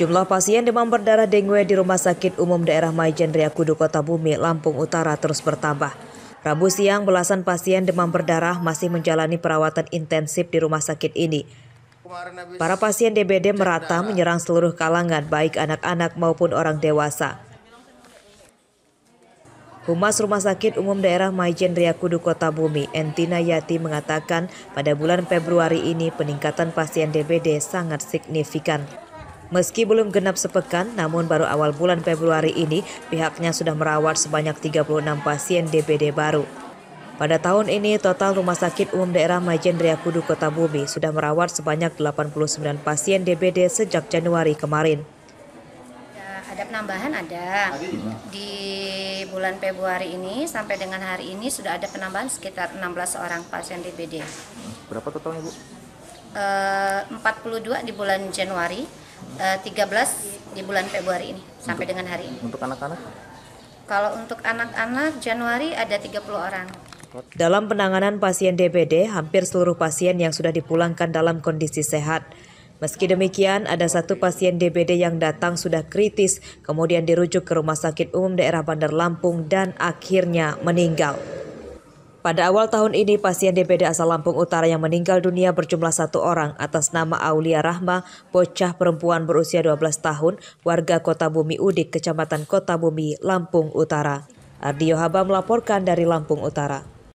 Jumlah pasien demam berdarah dengue di Rumah Sakit Umum Daerah Majen Ria Kota Bumi, Lampung Utara terus bertambah. Rabu siang, belasan pasien demam berdarah masih menjalani perawatan intensif di rumah sakit ini. Para pasien DBD merata menyerang seluruh kalangan, baik anak-anak maupun orang dewasa. Humas Rumah Sakit Umum Daerah Maijen Ria Kota Bumi, Entina Yati mengatakan pada bulan Februari ini peningkatan pasien DBD sangat signifikan. Meski belum genap sepekan, namun baru awal bulan Februari ini pihaknya sudah merawat sebanyak 36 pasien DBD baru. Pada tahun ini, total Rumah Sakit Umum Daerah Majen Kudu Kota Bumi sudah merawat sebanyak 89 pasien DBD sejak Januari kemarin. Ada penambahan ada di bulan Februari ini sampai dengan hari ini sudah ada penambahan sekitar 16 orang pasien DBD. Berapa totalnya Bu? 42 eh, di bulan Januari, 13 eh, di bulan Februari ini sampai dengan hari ini. Untuk anak-anak? Kalau untuk anak-anak Januari ada 30 orang. Dalam penanganan pasien DBD, hampir seluruh pasien yang sudah dipulangkan dalam kondisi sehat. Meski demikian, ada satu pasien DBD yang datang sudah kritis, kemudian dirujuk ke Rumah Sakit Umum Daerah Bandar Lampung dan akhirnya meninggal. Pada awal tahun ini, pasien DBD asal Lampung Utara yang meninggal dunia berjumlah satu orang atas nama Aulia Rahma, bocah perempuan berusia 12 tahun, warga Kota Bumi Udik, Kecamatan Kota Bumi, Lampung Utara. Ardi Yohaba melaporkan dari Lampung Utara.